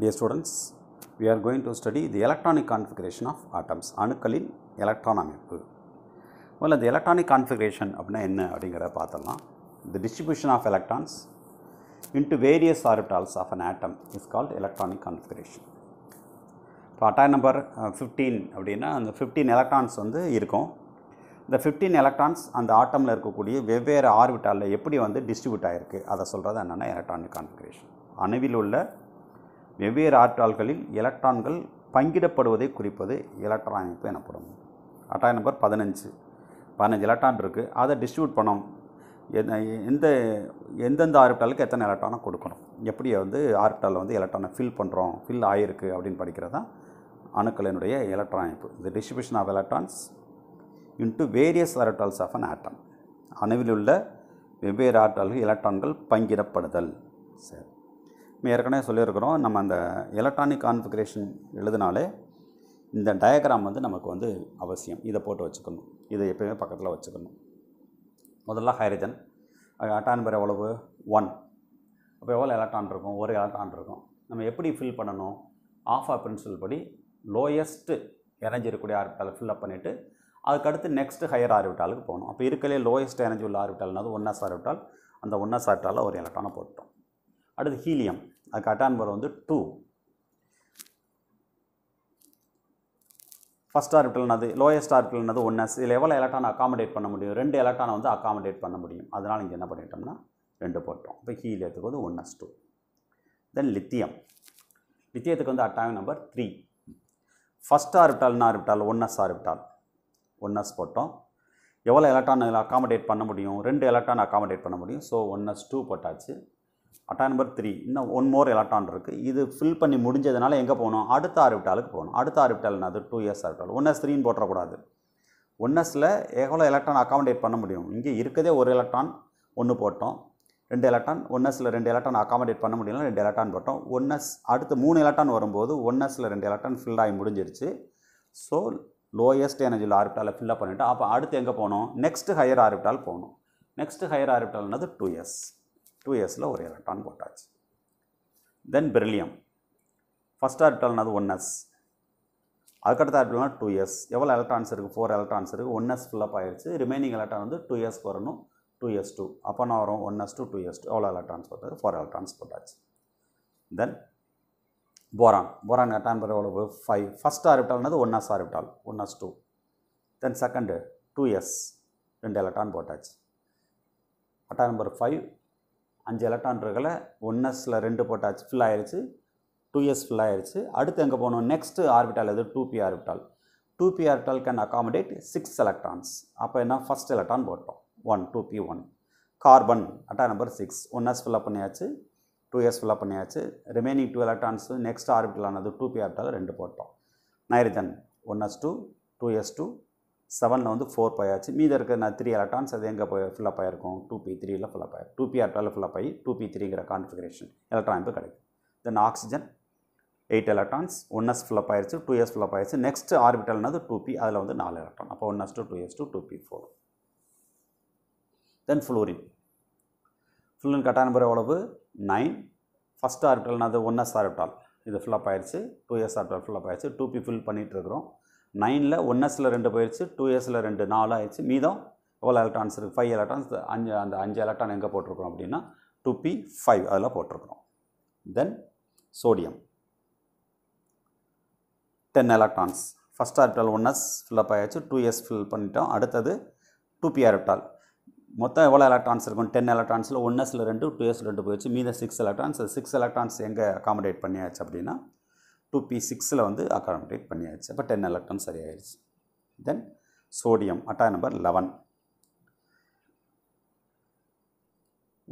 Dear students, we are going to study the electronic configuration of atoms, அணுக்களின் electron அமைப்பு முதல்ல இந்த electronic configuration அப்படின்னா என்ன அப்படிங்கிறத பார்த்தலாம் the distribution of electrons into various orbitals of an atom is called electronic configuration இப்போ அட்டாய் நம்பர் ஃபிஃப்டீன் அப்படின்னா அந்த ஃபிஃப்டீன் எலக்ட்ரான்ஸ் வந்து இருக்கும் இந்த ஃபிஃப்டீன் எலக்ட்ரான்ஸ் அந்த ஆட்டமில் இருக்கக்கூடிய வெவ்வேறு ஆர்பிட்டாலில் எப்படி வந்து டிஸ்ட்ரிபியூட் ஆகிருக்கு அதை சொல்கிறது என்னென்னா எலக்ட்ரானிக் கான்ஃபிகரேஷன் அணுவில் உள்ள வெவ்வேறு ஆற்றல்களில் எலக்ட்ரான்கள் பங்கிடப்படுவதை குறிப்பது எலக்ட்ரான் அமைப்பு எனப்படும் அட்டாய் நம்பர் பதினஞ்சு பதினஞ்சு எலக்ட்ரான் இருக்குது அதை டிஸ்ட்ரிபியூட் பண்ணோம் எந்த எந்தெந்த ஆர்பிட்டாலுக்கு எத்தனை எலக்ட்ரானை கொடுக்கணும் எப்படி வந்து ஆர்பிட்டாலில் வந்து எலக்ட்ரானை ஃபில் பண்ணுறோம் ஃபில் ஆகிருக்கு அப்படின்னு படிக்கிறது தான் அணுக்களினுடைய எலக்ட்ரான் அமைப்பு இந்த distribution of electrons into various orbitals of an atom அணுவில் உள்ள வெவ்வேறு ஆற்றல்கள் எலக்ட்ரான்கள் பங்கிடப்படுதல் சரி நம்ம ஏற்கனவே சொல்லியிருக்கிறோம் நம்ம அந்த எலக்ட்ரானிக் கான்ஃபிகரேஷன் எழுதினாலே இந்த டயக்ராம் வந்து நமக்கு வந்து அவசியம் இதை போட்டு வச்சுக்கணும் இதை எப்பயுமே பக்கத்தில் வச்சுக்கணும் முதல்ல ஹைட்ரஜன் அட்டான் பேர் எவ்வளவு ஒன் அப்போ எவ்வளோ எலக்ட்ரான் இருக்கும் ஒரு எலக்ட்ரான் இருக்கும் நம்ம எப்படி ஃபில் பண்ணணும் ஆஃப் ஆ பிரின்சிபல் படி லோயஸ்ட்டு எனர்ஜி இருக்கக்கூடிய ஆர்பிட்டால் ஃபில்அப் பண்ணிவிட்டு அதுக்கடுத்து நெக்ஸ்ட்டு ஹையர் ஆர்பிட்டாலுக்கு போகணும் அப்போ இருக்கலேயே லோயஸ்ட் எனர்ஜி உள்ள ஆர்பிட்டால்னாது ஒன் எஸ் ஆர்பிட்டால் அந்த ஒன் எஸ் ஆர்பிட்டாலில் ஒரு எலக்ட்ரானை போட்டோம் அடுத்து ஹீலியம் அதுக்கு அட்டான்பர் வந்து டூ ஃபஸ்ட் ஆர்பிட்டல் அது லோயஸ்ட் ஆர்பிட்டல் அது இதில் எவ்வளோ எலக்ட்ரான் அக்காமடேட் பண்ண முடியும் ரெண்டு எலக்ட்ரானை வந்து அக்காமடேட் பண்ண முடியும் அதனால் இங்கே என்ன பண்ணிட்டோம்னா ரெண்டு போட்டோம் இப்போ ஹீலியத்துக்கு வந்து one s two then lithium லித்தியத்துக்கு வந்து அட்டாமிக் நம்பர் த்ரீ ஃபஸ்ட் ஆர்பிட்டால்னு orbital one S orbital one s போட்டோம் எவ்வளோ எலக்ட்ரான் இதில் அக்காமடேட் பண்ண முடியும் ரெண்டு எலக்ட்ரான் அக்காமடேட் பண்ண முடியும் ஸோ ஒன் எஸ் டூ போட்டாச்சு அட்டா நம்பர் த்ரீ இன்னும் ஒன் மோர் எலக்ட்ரான் இருக்குது இது ஃபில் பண்ணி முடிஞ்சதுனால எங்கே போகணும் அடுத்த ஆர்பிட்டாலுக்கு போகணும் அடுத்த ஆர்பிட்டால் என்னது two s orbital one s த்ரீன்னு போட்டக்கூடாது ஒன் எஸ்ஸில் எவ்வளோ எலக்ட்ரான் அக்காமடேட் பண்ண முடியும் இங்கே இருக்கதே ஒரு எலக்ட்ரான் ஒன்று போட்டோம் ரெண்டு எலக்ட்ரான் ஒன் எஸ்ஸில் ரெண்டு எலக்ட்ரான் அக்காமடேட் பண்ண முடியலாம் ரெண்டு எலக்ட்ரான் போட்டோம் ஒன் எஸ் அடுத்து மூணு எலக்ட்ரான் வரும்போது ஒன் எஸ்ஸில் ரெண்டு எலக்ட்ரான் ஃபில் ஆகி முடிஞ்சிருச்சு ஸோ லோயஸ்ட் எனர்ஜியில் ஆர்பிட்டால் ஃபில்லப் பண்ணிவிட்டு அப்போ அடுத்து எங்கே போகணும் நெக்ஸ்ட்டு ஹையர் ஆர்பிட்டால் போகணும் நெக்ஸ்ட்டு ஹையர் ஆர்பிட்டால்னது டூ எஸ் டூ இயர்ஸில் ஒரு எலக்ட்ரான் போட்டாச்சு தென் பெரிலியம் ஃபஸ்ட் ஆர்பிட்டல்னாது ஒன் எஸ் அதுக்கடுத்த ஆர்பிட்டல்னா டூ இயர்ஸ் எவ்வளோ எலக்ட்ரான்ஸ் இருக்குது ஃபோர் எலக்ட்ரான்ஸ் இருக்குது ஒன் எஸ் ஃபில்லப் ஆயிடுச்சு ரிமைனிங் எலக்ட்ரான் வந்து டூ இயர்ஸ்க்கு வரணும் டூ இயர்ஸ் டூ அப்போ நான் வரும் one s two two s two எவ்வளோ எலக்ட்ரான்ஸ் போட்டது ஃபோர் எலக்ட்ரான்ஸ் போட்டாச்சு தென் போரான் போரான் எலக்ட்ரான் பேர் எவ்வளோ ஃபைவ் ஃபஸ்ட் ஆர்பிட்டால்னது one S orbital one s two then second two s ரெண்டு எலக்ட்ரான் போட்டாச்சு அட்டா நம்பர் ஃபைவ் அஞ்சு எலக்ட்ரான் இருக்கல ஒன் எஸ்ஸில் ரெண்டு போட்டாச்சு ஃபில் ஆயிடுச்சு டூ எஸ் ஃபில் ஆயிடுச்சு அடுத்து எங்கே போகணும் நெக்ஸ்ட் ஆர்பிட்டால் எது two p orbital two p orbital can accommodate six electrons அப்போ என்ன ஃபஸ்ட் எலக்ட்ரான் போட்டோம் one two p one carbon அட்டா number six one s fill up பண்ணியாச்சு டூ இயர்ஸ் ஃபில்லப் பண்ணியாச்சு ரிமைனிங் டூ எலக்ட்ரான்ஸு நெக்ஸ்ட் ஆர்பிட்டலானது two p orbital ரெண்டு போட்டோம் nitrogen one s two two s two செவனில் வந்து ஃபோர் பாயாச்சு ஆச்சு மீதி இருக்க நான் த்ரீ எலக்ட்ரான்ஸ் அது எங்கே போய் ஃபில்லப் ஆயிருக்கும் டூ பி த்ரீயில் ஃபில்லப் ஆயிரும் டூ பி ஆர்டால் ஃபில்லப் ஆகி டூ பி த்ரீங்கிற கான்ஃபிகரேஷன் எலக்ட்ரான் இப்போ கிடைக்கும் then oxygen eight electrons one s fill up ஆயிடுச்சு டூ எஸ் ஃபில்லப் ஆயிடுச்சு நெக்ஸ்ட் ஆர்பிட்டல்னது டூ பி அதில் வந்து நாலு எலக்ட்ரான் அப்போ one s two two s two two p four then fluorine ஃபுல்லின் கட்டான நம்பர் எவ்வளவு நைன் ஃபஸ்ட் ஆர்பிட்டல்னது ஒன் எஸ் ஆர்பிட்டால் இது ஃபில்லப் ஆயிடுச்சு டூ எஸ் ஆர்பிட்டல் ஃபில்லப் ஆயிடுச்சு டூ பி ஃபில் பண்ணிகிட்டு இருக்கிறோம் நைனில் ஒன் எஸ்ஸில் ரெண்டு போயிடுச்சு டூ எஸ்ஸில் ரெண்டு நாலு ஆயிடுச்சு மீதம் எவ்வளோ எலக்ட்ரான்ஸ் இருக்குது ஃபைவ் எலக்ட்ரான்ஸ் அஞ்சு அந்த அஞ்சு எலக்ட்ரான் எங்கே போட்டிருக்கோம் அப்படின்னா டூ பி ஃபைவ் அதில் போட்டிருக்கிறோம் then sodium ten electrons first orbital one s up ஆகிடுச்சு டூ எஸ் ஃபில் பண்ணிட்டோம் அடுத்தது டூ பி ஆர்பிட்டால் மொத்தம் எவ்வளோ எலக்ட்ரான்ஸ் இருக்கும் டென் எலக்ட்ரான்ஸில் ஒன் எஸ்ஸில் ரெண்டு டூ எஸ் ரெண்டு போயிடுச்சு மீதம் சிக்ஸ் எலக்ட்ரான்ஸ் சிக்ஸ் எலக்ட்ரான்ஸ் எங்கே அகாமடேட் பண்ணியாச்சு அப்படின்னா டூ பி சிக்ஸில் வந்து அகாமடேட் பண்ணியாச்சு அப்போ டென் எலக்ட்ரான் சரியாயிடுச்சு தென் சோடியம் அட்டா number eleven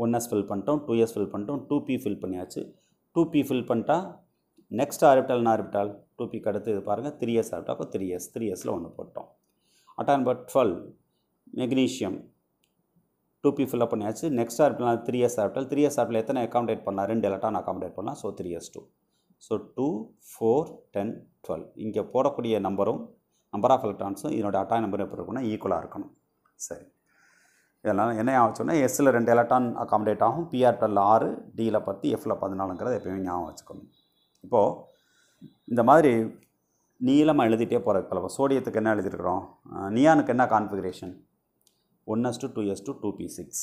one s fill பண்ணிட்டோம் டூ எஸ் ஃபில் பண்ணிட்டோம் டூ பி ஃபில் பண்ணியாச்சு டூ பி ஃபில் பண்ணிட்டா நெக்ஸ்ட் ஆர்பிட்டால்னு ஆர்பிட்டால் டூ பிக்கு அடுத்து இது பாருங்கள் த்ரீ இயர்ஸ் ஆர்பிட்டா அப்போ த்ரீ இயர்ஸ் த்ரீ இயர்ஸில் ஒன்று போட்டோம் அட்டா number twelve magnesium two p fill up பண்ணியாச்சு next orbital three s orbital three s orbital எத்தனை அக்காமடேட் பண்ணலாம் ரெண்டு எலக்ட்ரான் அக்காமடேட் பண்ணலாம் so three s two so two four ten twelve இங்கே போடக்கூடிய நம்பரும் நம்பர் ஆஃப் எலக்ட்ரான்ஸும் இதனோட அட்டாய் நம்பர் எப்படி இருக்கணும் ஈக்குவலாக இருக்கணும் சரி இதெல்லாம் என்ன ஆச்சுன்னா எஸ்ஸில் ரெண்டு எலக்ட்ரான் அகாமடேட் ஆகும் பிஆர் டுவெல் ஆறு டியில் பத்து எஃப்ல பதினாலுங்கிறத எப்பயுமே ஞாபகம் வச்சுக்கணும் இப்போது இந்த மாதிரி நீளமாக எழுதிட்டே போகிற இப்போ சோடியத்துக்கு என்ன எழுதிருக்கிறோம் நியானுக்கு என்ன configuration one s two two s two two p six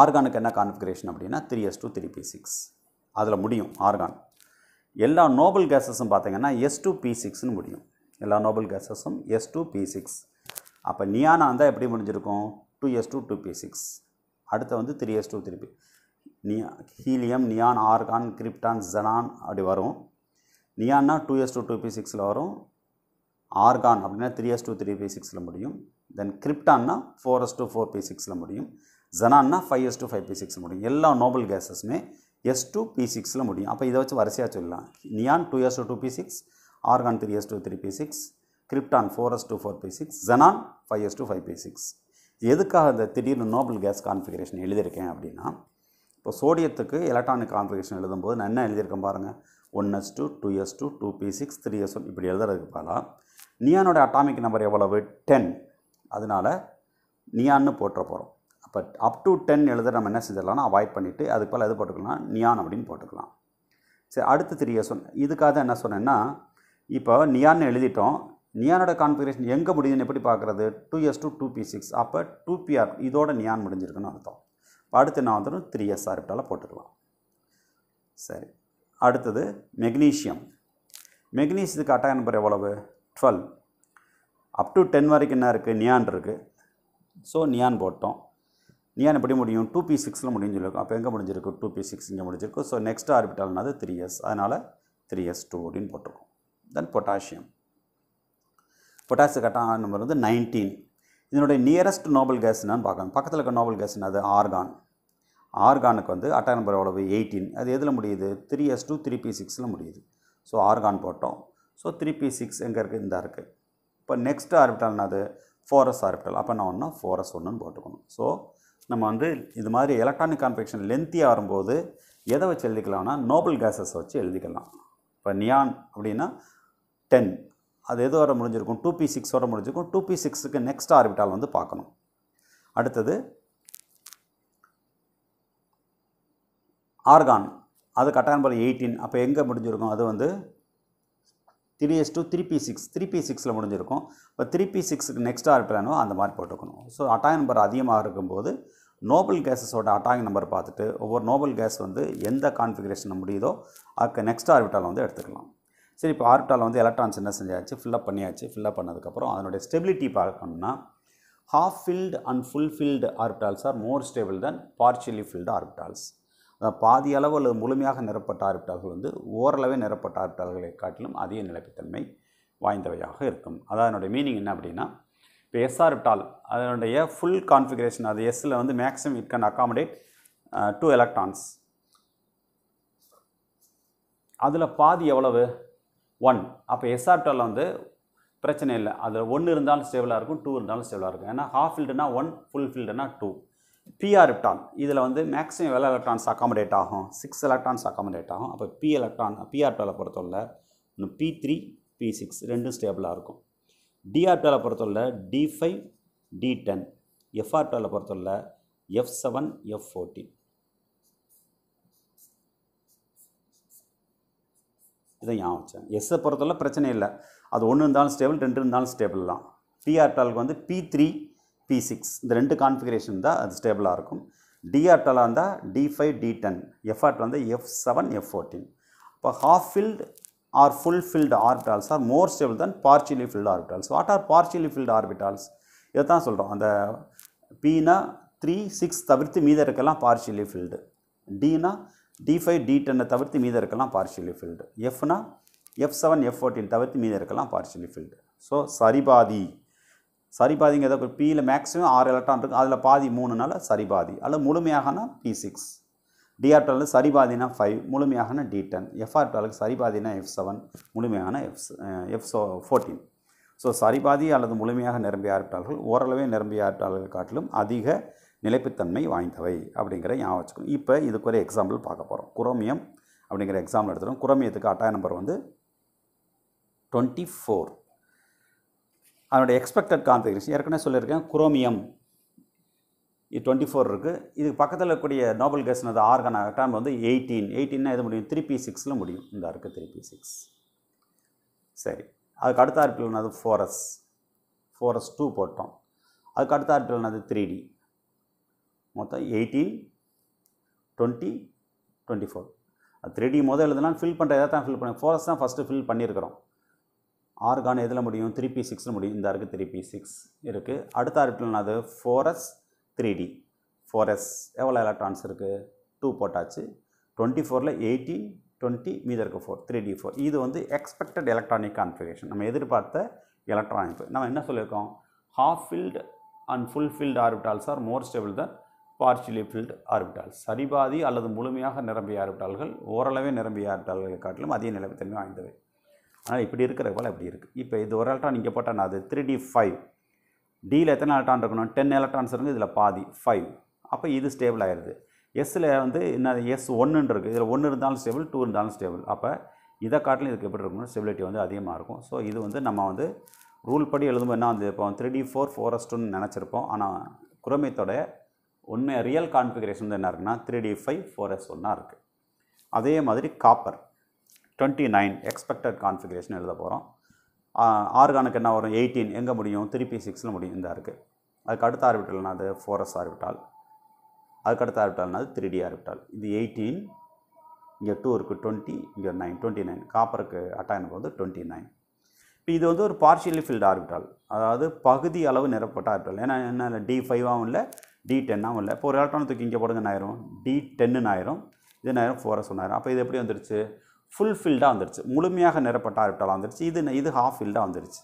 ஆர்கானுக்கு என்ன கான்ஃபிகரேஷன் அப்படின்னா three s two three p six அதில் முடியும் ஆர்கான் எல்லா நோபல் கேஸஸும் பார்த்திங்கன்னா எஸ் டூ பி சிக்ஸ்னு முடியும் எல்லா நோபல் கேஸஸும் எஸ் டூ பி சிக்ஸ் அப்போ நியானா இருந்தால் எப்படி முடிஞ்சிருக்கும் two s two two p six அடுத்து வந்து த்ரீ எஸ் டூ திருப்பி நியா helium neon argon krypton xenon அப்படி வரும் நியான்னா two s two two p சிக்ஸில் வரும் ஆர்கான் அப்படின்னா three s two three p சிக்ஸில் முடியும் தென் கிரிப்டான்னா four s two four p சிக்ஸில் முடியும் ஜனான்னா five s two five p six முடியும் எல்லா நோபல் கேஸஸுமே எஸ் டூ பி சிக்ஸில் முடியும் அப்போ இதை வச்சு வரிசையாக சொல்லலாம் neon two s two p six argon three s two three p six krypton four s two four p six xenon five s two five p six எதுக்காக இந்த திடீர்னு நோபல் கேஸ் கான்ஃபிகரேஷன் எழுதியிருக்கேன் அப்படின்னா இப்போ சோடியத்துக்கு எலக்ட்ரானிக் கான்ஃபிகரேஷன் எழுதும்போது நான் என்ன எழுதியிருக்கேன் பாருங்கள் one s two two s two two p six three s one இப்படி எழுதுறதுக்கு பாலா நியானோட அட்டாமிக் நம்பர் எவ்வளவு டென் அதனால் நியான்னு போட்டுற போகிறோம் அப்போ அப் டு டென் எழுத நம்ம என்ன செஞ்சிடலாம்னா அவாய்ட் பண்ணிவிட்டு அதுக்கு போல் எது போட்டுக்கலாம் நியான் அப்படின்னு போட்டுக்கலாம் சரி அடுத்து தெரிய சொன் இதுக்காக என்ன சொன்னேன்னா இப்போ நியான்னு எழுதிட்டோம் நியானோட கான்ஃபிகரேஷன் எங்கே முடியுதுன்னு எப்படி பார்க்குறது two s two two p six அப்போ டூ பிஆர் இதோட நியான் முடிஞ்சிருக்குன்னு அர்த்தம் அடுத்து நான் வந்துடும் த்ரீ எஸ் ஆர்பிட்டால் போட்டுக்கலாம் சரி அடுத்தது மெக்னீஷியம் மெக்னீஷியத்துக்கு அட்டாக் நம்பர் எவ்வளவு டுவெல் அப் டு டென் வரைக்கும் என்ன இருக்குது நியான் இருக்குது ஸோ நியான் போட்டோம் ஏன் எப்படி முடியும் டூ பி சிக்ஸில் முடிஞ்சிருக்கும் அப்போ எங்கே முடிஞ்சிருக்கு டூ பி சிக்ஸ் இங்கே முடிஞ்சிருக்கும் ஸோ நெக்ஸ்ட் ஆர்பிட்டால்னாது த்ரீ எஸ் அதனால் த்ரீ எஸ் டூ அப்படின்னு போட்டிருக்கோம் தென் பொட்டாசியம் பொட்டாசிய கட்டான் நம்பர் வந்து நைன்டீன் இதனுடைய நியரஸ்ட் நோபல் கேஸ் என்னன்னு பார்க்கணும் பக்கத்தில் இருக்க நோபல் கேஸ் என்னது ஆர்கான் ஆர்கானுக்கு வந்து அட்டா நம்பர் அவ்வளவு எயிட்டீன் அது எதில் முடியுது three s two three p சிக்ஸில் முடியுது ஸோ ஆர்கான் போட்டோம் ஸோ த்ரீ பி சிக்ஸ் எங்கே இருக்குது இந்த இருக்குது இப்போ நெக்ஸ்ட் ஆர்பிட்டால்னா அது ஃபோரஸ் ஆர்பிட்டல் அப்போ நான் ஒன்றா ஃபோரஸ் ஒன்றுன்னு போட்டுக்கணும் ஸோ நம்ம வந்து இது மாதிரி எலக்ட்ரானிக் கான்ஃபிகேஷன் லென்த்தியாக வரும்போது எதை வச்சு எழுதிக்கலாம்னா நோபல் கேஸஸ் வச்சு எழுதிக்கலாம் இப்போ நியான் அப்படின்னா டென் அது எது வர முடிஞ்சிருக்கும் டூ பி வர முடிஞ்சிருக்கும் டூ பி சிக்ஸுக்கு நெக்ஸ்ட் ஆர்பிட்டால் வந்து பார்க்கணும் அடுத்தது ஆர்கான் அது கட்டாயம் போல் எயிட்டீன் அப்போ எங்கே முடிஞ்சிருக்கும் அது வந்து three s two three p six three p சிக்ஸில் முடிஞ்சிருக்கும் இப்போ த்ரீ பி சிக்ஸுக்கு நெக்ஸ்ட் ஆர்பிட்டானோ அந்த மாதிரி போட்டுக்கணும் ஸோ அட்டாயன் நம்பர் அதிகமாக இருக்கும்போது நோபல் கேஸஸோட அட்டாக் நம்பர் பார்த்துட்டு ஒவ்வொரு நோபல் கேஸ் வந்து எந்த கான்ஃபிகரேஷன் முடியுதோ அதுக்கு நெக்ஸ்ட் ஆர்பிட்டால் வந்து எடுத்துக்கலாம் சரி இப்போ ஆர்பிட்டால் வந்து எலக்ட்ரான்ஸ் என்ன செஞ்சாச்சு ஃபில்லப் பண்ணியாச்சு ஃபில்லப் பண்ணதுக்கப்புறம் அதனுடைய ஸ்டெபிலிட்டி பார்க்கணும்னா half filled and full filled orbitals are more stable than partially filled orbitals அதாவது பாதி அளவில் முழுமையாக நிரப்பட்ட ஆர்பிட்டால்கள் வந்து ஓரளவே நிரப்பட்ட ஆர்பிட்டால்களை காட்டிலும் அதிக நிலைப்புத்தன்மை வாய்ந்தவையாக இருக்கும் அதாவது அதனுடைய மீனிங் என்ன அப்படின்னா இப்போ எஸ்ஆர்பிட்டால் அதனுடைய ஃபுல் கான்ஃபிகரேஷன் அது எஸ்ஸில் வந்து maximum it can accommodate two electrons அதில் பாதி எவ்வளவு ஒன் அப்போ எஸ்ஆர்பிட்டால் வந்து பிரச்சனை இல்லை அதில் ஒன்று இருந்தாலும் ஸ்டேபிளாக இருக்கும் டூ இருந்தாலும் ஸ்டேபிளாக இருக்கும் ஏன்னா ஹாஃப் ஃபீல்டுனா ஒன் ஃபுல் ஃபீல்டுனா டூ பிஆர்பிட்டால் இதில் வந்து மேக்ஸிமம் எவ்வளோ எலக்ட்ரான்ஸ் அக்காமடேட் ஆகும் சிக்ஸ் எலக்ட்ரான்ஸ் அக்காமடேட் ஆகும் அப்போ பி எலக்ட்ரான் பிஆர்பிட்டாலை பொறுத்தவரை பி த்ரீ பி சிக்ஸ் ரெண்டும் ஸ்டேபிளாக இருக்கும் டிஆர்டிஆவில் பொறுத்தவரை டி ஃபைவ் டி டென் எஃப்ஆர்டிஆவில் பொறுத்தவரை எஃப் செவன் எஃப் ஃபோர்டீன் இதை ஞாபகம் வச்சேன் எஸ்ஸை பொறுத்தவரை பிரச்சனை இல்லை அது ஒன்று இருந்தாலும் ஸ்டேபிள் ரெண்டு இருந்தாலும் ஸ்டேபிள் தான் பிஆர்டாலுக்கு வந்து பி த்ரீ பி சிக்ஸ் இந்த ரெண்டு கான்ஃபிகரேஷன் தான் அது ஸ்டேபிளாக இருக்கும் டிஆர்டாலாக இருந்தால் டி ஃபைவ் டி டென் எஃப்ஆர்டில் வந்து எஃப் செவன் எஃப் ஃபோர்டீன் இப்போ half filled or full full filled ஆர் are more stable than partially filled what are are partially orbitals இதை தான் சொல்கிறோம் அந்த பீனா த்ரீ சிக்ஸ் தவிர்த்து மீத இருக்கலாம் பார்ஷியலி ஃபில்டு டினா டி ஃபைவ் டி டென்னை தவிர்த்து மீத இருக்கலாம் பார்ஷியலி ஃபில்டு எஃப்னா எஃப் செவன் எஃப் ஃபோர்டீன் தவிர்த்து மீத இருக்கலாம் பார்ஷியலி ஃபில்டு ஸோ சரிபாதி சரிபாதிங்கிறத பீயில் மேக்ஸிமம் ஆறு எலக்ட்ரான் இருக்கும் அதில் பாதி மூணுனால சரிபாதி அதில் முழுமையாகனா பி சிக்ஸ் டிஆர் டுவெல் சரி பாதினா ஃபைவ் முழுமையான டி டென் எஃப்ஆர் டுவெலுக்கு சரி பாதினா எஃப் செவன் முழுமையான f f so fourteen so சரிபாதி அல்லது முழுமையாக நிரம்பிய ஆர்பிட்டால்கள் ஓரளவே நிரம்பிய ஆர்பிட்டால்கள் காட்டிலும் அதிக நிலைப்புத்தன்மை வாய்ந்தவை அப்படிங்கிற ஞாபகம் வச்சுக்கணும் இப்போ இதுக்கு ஒரு எக்ஸாம்பிள் பார்க்க போகிறோம் குரோமியம் அப்படிங்கிற எக்ஸாம்பிள் எடுத்துகிறோம் குரோமியத்துக்கு அட்டாய நம்பர் வந்து டுவெண்ட்டி ஃபோர் அதனுடைய எக்ஸ்பெக்டட் கான்ஃபிகரேஷன் ஏற்கனவே சொல்லியிருக்கேன் குரோமியம் டுவெண்ட்டி ஃபோர் இருக்குது இதுக்கு பக்கத்தில் இருக்கக்கூடிய நோபல் கேஸ்னது ஆர்கன் ஆகட்டான் வந்து எயிட்டீன் எயிட்டீன்னா எது முடியும் த்ரீ பி சிக்ஸில் முடியும் இந்த இருக்குது த்ரீ பி சிக்ஸ் சரி அதுக்கு அடுத்த ஆர்பிள் அது ஃபோரஸ் ஃபோரஸ் டூ போட்டோம் அதுக்கு அடுத்த ஆர்பிள் அது த்ரீ டி மொத்தம் eighteen twenty twenty four three d முதல் எழுதுனா ஃபில் பண்ணுற எதாவது தான் ஃபில் பண்ண ஃபோரஸ் தான் ஃபஸ்ட்டு ஃபில் பண்ணியிருக்கிறோம் ஆர்கான் எதில் முடியும் த்ரீ பி சிக்ஸில் முடியும் இந்த இருக்குது த்ரீ பி சிக்ஸ் இருக்குது அடுத்த ஆர்பிள் அது four s three d four s எவ்வளோ எலக்ட்ரான்ஸ் இருக்குது டூ போட்டாச்சு டுவெண்ட்டி ஃபோரில் எயிட்டி டுவெண்ட்டி மீதம் இருக்க ஃபோர் த்ரீ டி ஃபோர் இது வந்து எக்ஸ்பெக்டட் எலக்ட்ரானிக் கான்ஃபிகரேஷன் நம்ம எதிர்பார்த்த எலக்ட்ரானிக் நம்ம என்ன சொல்லியிருக்கோம் half filled and full filled orbitals are more stable than partially filled orbitals சரிபாதி அல்லது முழுமையாக நிரம்பிய ஆர்பிட்டால்கள் ஓரளவே நிரம்பிய ஆர்பிட்டால்களை காட்டிலும் அதிக நிலவுத்தன்மை வாய்ந்தவை ஆனால் இப்படி இருக்கிற போல் இப்படி இருக்குது இப்போ இது ஒரு எலக்ட்ரான் இங்கே போட்டால் நான் அது த்ரீ டி ஃபைவ் டியில் எத்தனை எலக்ட்ரான் இருக்கணும் டென் எலக்ட்ரான்ஸ் இருக்குது இதில் பாதி ஃபைவ் அப்போ இது ஸ்டேபிள் ஆயிடுது எஸ்ஸில் வந்து என்ன எஸ் ஒன்றுன்னு இருக்குது இதில் ஒன்று இருந்தாலும் ஸ்டேபிள் டூ இருந்தாலும் ஸ்டேபிள் அப்போ இதை காட்டிலும் இதுக்கு எப்படி இருக்கணும் ஸ்டெபிலிட்டி வந்து அதிகமாக இருக்கும் ஸோ இது வந்து நம்ம வந்து ரூல் படி எழுதும்போது என்ன வந்து இப்போ three d four four s டூன்னு நினச்சிருப்போம் ஆனால் குரோமேத்தோட உண்மை ரியல் கான்ஃபிகரேஷன் வந்து என்ன இருக்குன்னா three d five four s ஒன்னாக இருக்குது அதே மாதிரி copper twenty nine expected configuration எழுத போகிறோம் ஆர்கானுக்கு என்ன வரும் எயிட்டீன் எங்கே முடியும் திருப்பி சிக்ஸில் முடியும் இந்த இருக்குது அதுக்கு அடுத்த ஆர்பிட்டல்னா அது ஃபோர் எஸ் ஆர்பிட்டால் அதுக்கு அடுத்த ஆர்பிட்டால்னா அது த்ரீ டி ஆர்பிட்டால் இது எயிட்டீன் இங்கே டூ இருக்குது டுவெண்ட்டி இங்கே நைன் டுவெண்ட்டி நைன் காப்பருக்கு அட்டாயனுக்கு வந்து டுவெண்ட்டி நைன் இப்போ இது வந்து ஒரு பார்ஷியலி ஃபீல்டு ஆர்பிட்டால் அதாவது பகுதி அளவு நிரப்பட்ட ஆர்பிட்டால் ஏன்னா என்ன டி ஃபைவாகவும் இல்லை டி டென்னாகவும் இல்லை இப்போ ஒரு எலக்ட்ரான் தூக்கி இங்கே போடுங்க ஆயிரும் டி டென்னு ஆயிரும் இது ஆயிரும் ஃபோர் எஸ் ஒன்றாயிரம் அப்போ இது எப்படி வந்துருச்சு ஃபுல்ஃபில்டாக வந்துருச்சு முழுமையாக நிரப்பட்ட ஆர்பிட்டாலாக வந்துருச்சு இது இது ஹாஃப் ஃபீல்டாக வந்துருச்சு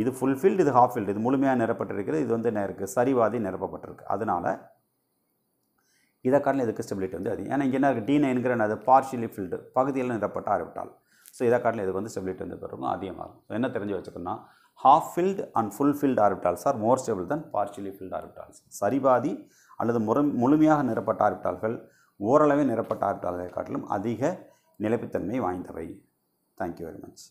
இது ஃபுல்ஃபில்டு இது ஹாஃப் ஃபீல்டு இது முழுமையாக நிரப்பட்டிருக்கிறது இது வந்து என்ன இருக்குது சரிவாதி நிரப்பப்பட்டிருக்கு அதனால் இதை காரணம் இதுக்கு ஸ்டெபிலிட்டி வந்து அது ஏன்னா இங்கே என்ன இருக்குது டி நைனுங்கிற அது பார்ஷியலி ஃபீல்டு பகுதியில் நிரப்பட்ட ஆர்பிட்டால் ஸோ இதை காரணம் இதுக்கு வந்து ஸ்டெபிலிட்டி வந்து பெருக்கும் அதிகமாக இருக்கும் என்ன தெரிஞ்சு வச்சுக்கணும்னா half filled and full filled orbitals are more stable than partially filled orbitals சரிபாதி அல்லது முறை முழுமையாக நிரப்பட்ட ஆர்பிட்டால்கள் ஓரளவே நிரப்பட்ட ஆர்பிட்டால்களை காட்டிலும் அதிக நிலைப்புத்தன்மை வாய்ந்தவை தேங்க்யூ வெரி மச்